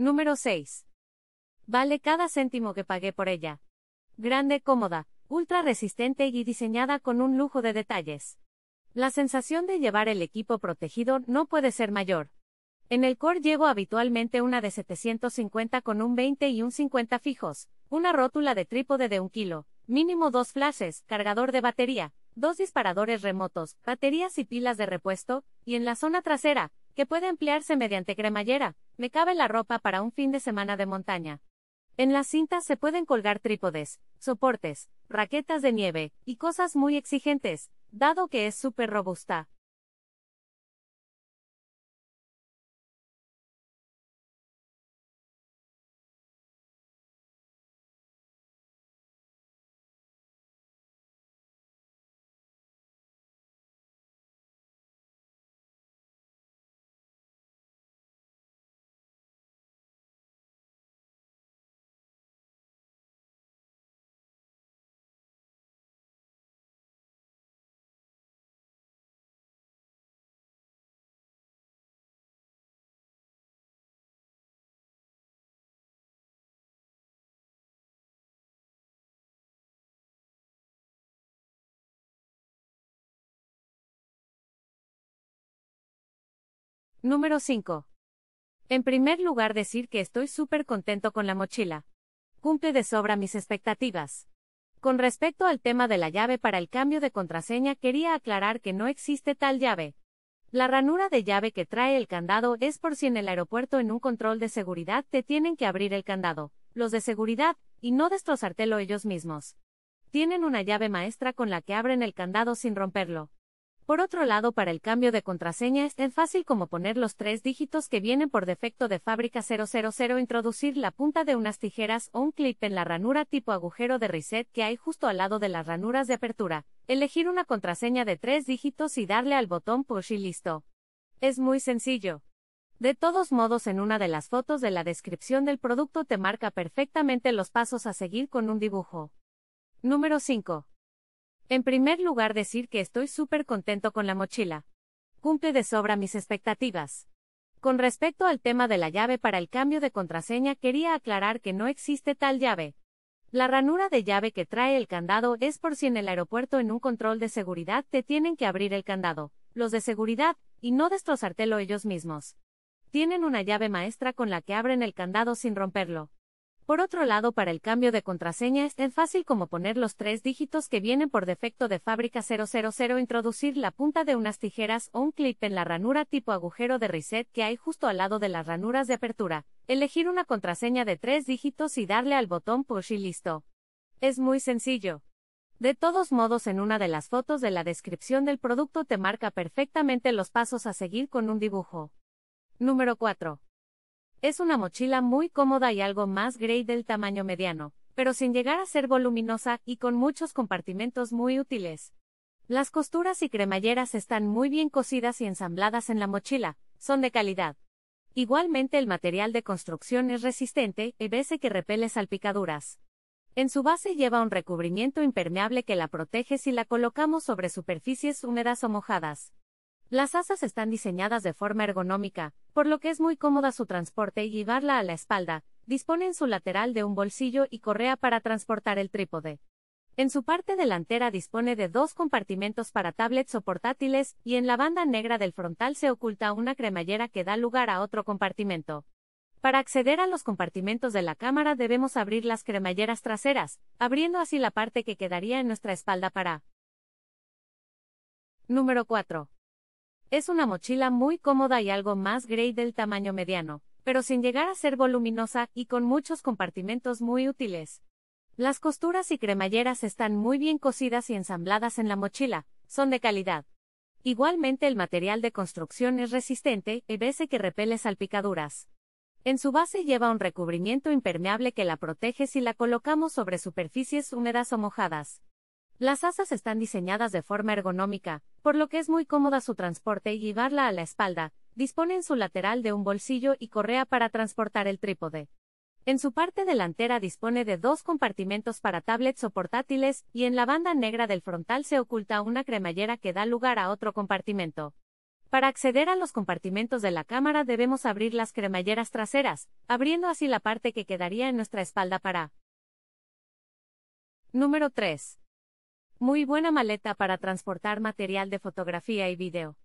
Número 6. Vale cada céntimo que pagué por ella. Grande, cómoda, ultra resistente y diseñada con un lujo de detalles. La sensación de llevar el equipo protegido no puede ser mayor. En el core llevo habitualmente una de 750 con un 20 y un 50 fijos, una rótula de trípode de un kilo, mínimo dos flashes, cargador de batería, dos disparadores remotos, baterías y pilas de repuesto, y en la zona trasera, que puede emplearse mediante cremallera, me cabe la ropa para un fin de semana de montaña. En las cintas se pueden colgar trípodes, soportes, raquetas de nieve, y cosas muy exigentes, dado que es súper robusta. Número 5. En primer lugar, decir que estoy súper contento con la mochila. Cumple de sobra mis expectativas. Con respecto al tema de la llave para el cambio de contraseña, quería aclarar que no existe tal llave. La ranura de llave que trae el candado es por si en el aeropuerto en un control de seguridad te tienen que abrir el candado, los de seguridad, y no destrozártelo ellos mismos. Tienen una llave maestra con la que abren el candado sin romperlo. Por otro lado, para el cambio de contraseña es tan fácil como poner los tres dígitos que vienen por defecto de fábrica 000, introducir la punta de unas tijeras o un clip en la ranura tipo agujero de reset que hay justo al lado de las ranuras de apertura, elegir una contraseña de tres dígitos y darle al botón push y listo. Es muy sencillo. De todos modos, en una de las fotos de la descripción del producto te marca perfectamente los pasos a seguir con un dibujo. Número 5. En primer lugar decir que estoy súper contento con la mochila. Cumple de sobra mis expectativas. Con respecto al tema de la llave para el cambio de contraseña, quería aclarar que no existe tal llave. La ranura de llave que trae el candado es por si en el aeropuerto en un control de seguridad te tienen que abrir el candado, los de seguridad, y no destrozártelo ellos mismos. Tienen una llave maestra con la que abren el candado sin romperlo. Por otro lado, para el cambio de contraseña es tan fácil como poner los tres dígitos que vienen por defecto de fábrica 000, introducir la punta de unas tijeras o un clip en la ranura tipo agujero de reset que hay justo al lado de las ranuras de apertura, elegir una contraseña de tres dígitos y darle al botón push y listo. Es muy sencillo. De todos modos, en una de las fotos de la descripción del producto te marca perfectamente los pasos a seguir con un dibujo. Número 4. Es una mochila muy cómoda y algo más grey del tamaño mediano, pero sin llegar a ser voluminosa y con muchos compartimentos muy útiles. Las costuras y cremalleras están muy bien cosidas y ensambladas en la mochila, son de calidad. Igualmente el material de construcción es resistente, y que repele salpicaduras. En su base lleva un recubrimiento impermeable que la protege si la colocamos sobre superficies húmedas o mojadas. Las asas están diseñadas de forma ergonómica, por lo que es muy cómoda su transporte y llevarla a la espalda. Dispone en su lateral de un bolsillo y correa para transportar el trípode. En su parte delantera dispone de dos compartimentos para tablets o portátiles, y en la banda negra del frontal se oculta una cremallera que da lugar a otro compartimento. Para acceder a los compartimentos de la cámara debemos abrir las cremalleras traseras, abriendo así la parte que quedaría en nuestra espalda para. Número 4. Es una mochila muy cómoda y algo más grey del tamaño mediano, pero sin llegar a ser voluminosa y con muchos compartimentos muy útiles. Las costuras y cremalleras están muy bien cosidas y ensambladas en la mochila, son de calidad. Igualmente el material de construcción es resistente, y vese que repele salpicaduras. En su base lleva un recubrimiento impermeable que la protege si la colocamos sobre superficies húmedas o mojadas. Las asas están diseñadas de forma ergonómica, por lo que es muy cómoda su transporte y llevarla a la espalda, dispone en su lateral de un bolsillo y correa para transportar el trípode. En su parte delantera dispone de dos compartimentos para tablets o portátiles, y en la banda negra del frontal se oculta una cremallera que da lugar a otro compartimento. Para acceder a los compartimentos de la cámara debemos abrir las cremalleras traseras, abriendo así la parte que quedaría en nuestra espalda para. Número 3. Muy buena maleta para transportar material de fotografía y video.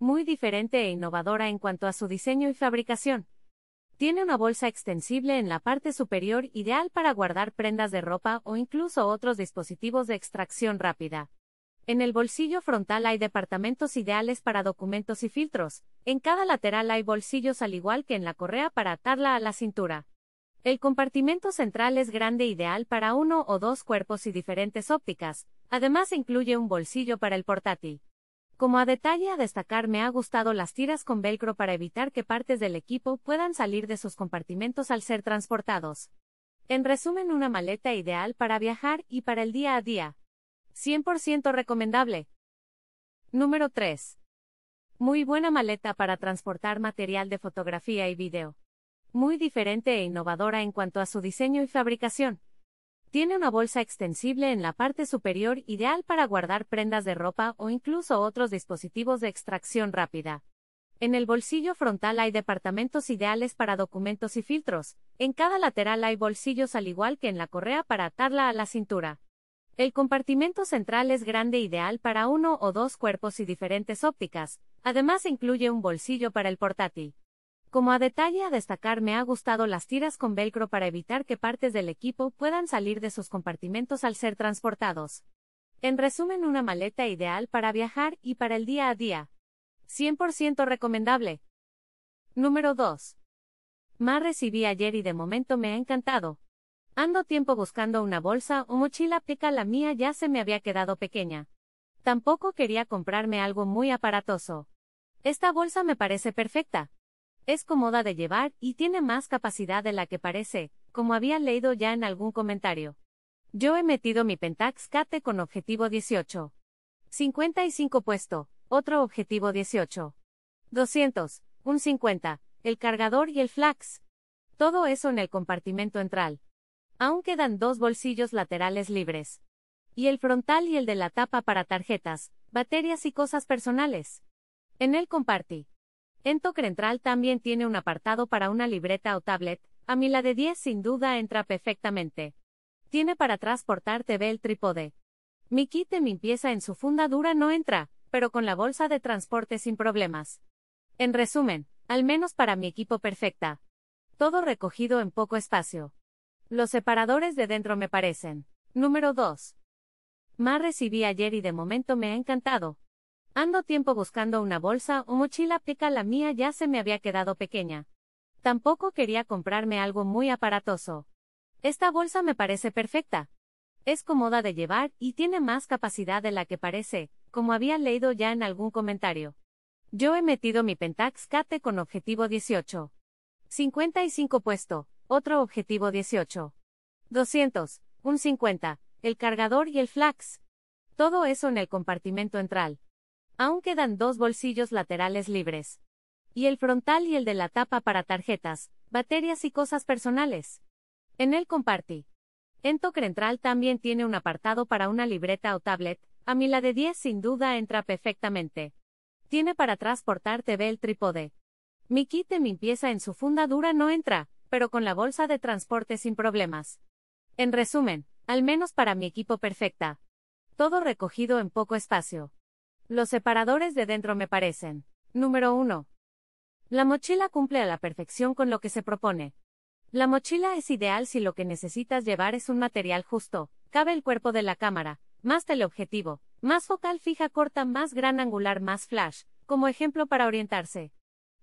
Muy diferente e innovadora en cuanto a su diseño y fabricación. Tiene una bolsa extensible en la parte superior ideal para guardar prendas de ropa o incluso otros dispositivos de extracción rápida. En el bolsillo frontal hay departamentos ideales para documentos y filtros. En cada lateral hay bolsillos al igual que en la correa para atarla a la cintura. El compartimento central es grande ideal para uno o dos cuerpos y diferentes ópticas, Además incluye un bolsillo para el portátil. Como a detalle a destacar me ha gustado las tiras con velcro para evitar que partes del equipo puedan salir de sus compartimentos al ser transportados. En resumen, una maleta ideal para viajar y para el día a día. 100% recomendable. Número 3. Muy buena maleta para transportar material de fotografía y video. Muy diferente e innovadora en cuanto a su diseño y fabricación. Tiene una bolsa extensible en la parte superior ideal para guardar prendas de ropa o incluso otros dispositivos de extracción rápida. En el bolsillo frontal hay departamentos ideales para documentos y filtros, en cada lateral hay bolsillos al igual que en la correa para atarla a la cintura. El compartimento central es grande ideal para uno o dos cuerpos y diferentes ópticas, además incluye un bolsillo para el portátil. Como a detalle a destacar me ha gustado las tiras con velcro para evitar que partes del equipo puedan salir de sus compartimentos al ser transportados. En resumen, una maleta ideal para viajar y para el día a día. 100% recomendable. Número 2. Más recibí ayer y de momento me ha encantado. Ando tiempo buscando una bolsa o mochila pica la mía ya se me había quedado pequeña. Tampoco quería comprarme algo muy aparatoso. Esta bolsa me parece perfecta. Es cómoda de llevar y tiene más capacidad de la que parece, como había leído ya en algún comentario. Yo he metido mi Pentax Cate con objetivo 18. 55 puesto, otro objetivo 18. 200, un 50, el cargador y el flax. Todo eso en el compartimento central. Aún quedan dos bolsillos laterales libres. Y el frontal y el de la tapa para tarjetas, baterías y cosas personales. En el comparti. Ento también tiene un apartado para una libreta o tablet, a mí la de 10 sin duda entra perfectamente. Tiene para transportar TV el trípode. Mi kit de limpieza en su funda dura no entra, pero con la bolsa de transporte sin problemas. En resumen, al menos para mi equipo perfecta. Todo recogido en poco espacio. Los separadores de dentro me parecen. Número 2. Más recibí ayer y de momento me ha encantado. Ando tiempo buscando una bolsa o mochila pica la mía ya se me había quedado pequeña. Tampoco quería comprarme algo muy aparatoso. Esta bolsa me parece perfecta. Es cómoda de llevar y tiene más capacidad de la que parece, como había leído ya en algún comentario. Yo he metido mi Pentax Cate con objetivo 18. 55 puesto, otro objetivo 18. 200, un 50, el cargador y el flax. Todo eso en el compartimento entral. Aún quedan dos bolsillos laterales libres. Y el frontal y el de la tapa para tarjetas, baterías y cosas personales. En el compartí. Ento Crentral también tiene un apartado para una libreta o tablet, a mí la de 10 sin duda entra perfectamente. Tiene para transportar TV el trípode. Mi kit de limpieza en su funda dura no entra, pero con la bolsa de transporte sin problemas. En resumen, al menos para mi equipo perfecta. Todo recogido en poco espacio. Los separadores de dentro me parecen. Número 1. La mochila cumple a la perfección con lo que se propone. La mochila es ideal si lo que necesitas llevar es un material justo, cabe el cuerpo de la cámara, más teleobjetivo, más focal fija corta, más gran angular, más flash, como ejemplo para orientarse.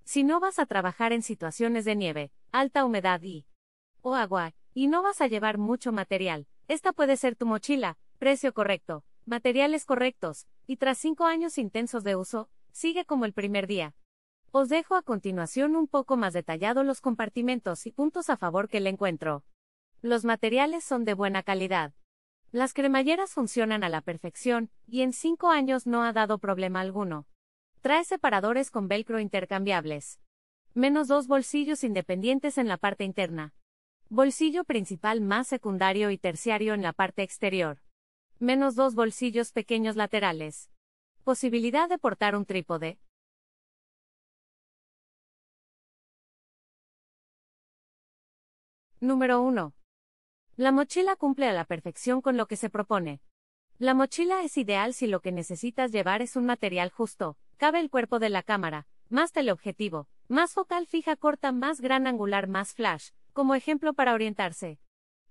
Si no vas a trabajar en situaciones de nieve, alta humedad y o agua, y no vas a llevar mucho material, esta puede ser tu mochila, precio correcto, materiales correctos, y tras cinco años intensos de uso, sigue como el primer día. Os dejo a continuación un poco más detallado los compartimentos y puntos a favor que le encuentro. Los materiales son de buena calidad. Las cremalleras funcionan a la perfección, y en cinco años no ha dado problema alguno. Trae separadores con velcro intercambiables. Menos dos bolsillos independientes en la parte interna. Bolsillo principal más secundario y terciario en la parte exterior. Menos dos bolsillos pequeños laterales. Posibilidad de portar un trípode. Número 1. La mochila cumple a la perfección con lo que se propone. La mochila es ideal si lo que necesitas llevar es un material justo, cabe el cuerpo de la cámara, más teleobjetivo, más focal fija corta, más gran angular, más flash, como ejemplo para orientarse.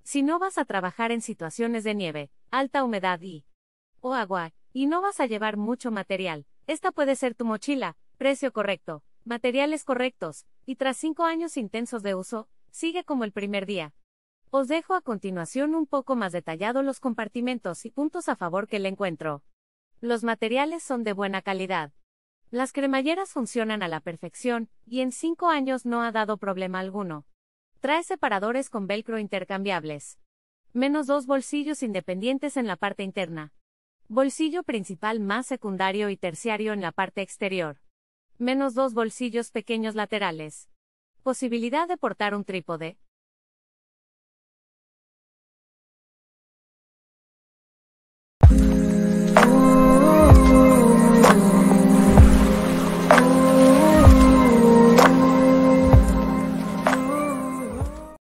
Si no vas a trabajar en situaciones de nieve, alta humedad y o agua, y no vas a llevar mucho material. Esta puede ser tu mochila, precio correcto, materiales correctos, y tras cinco años intensos de uso, sigue como el primer día. Os dejo a continuación un poco más detallado los compartimentos y puntos a favor que le encuentro. Los materiales son de buena calidad. Las cremalleras funcionan a la perfección, y en cinco años no ha dado problema alguno. Trae separadores con velcro intercambiables. Menos dos bolsillos independientes en la parte interna. Bolsillo principal más secundario y terciario en la parte exterior. Menos dos bolsillos pequeños laterales. Posibilidad de portar un trípode,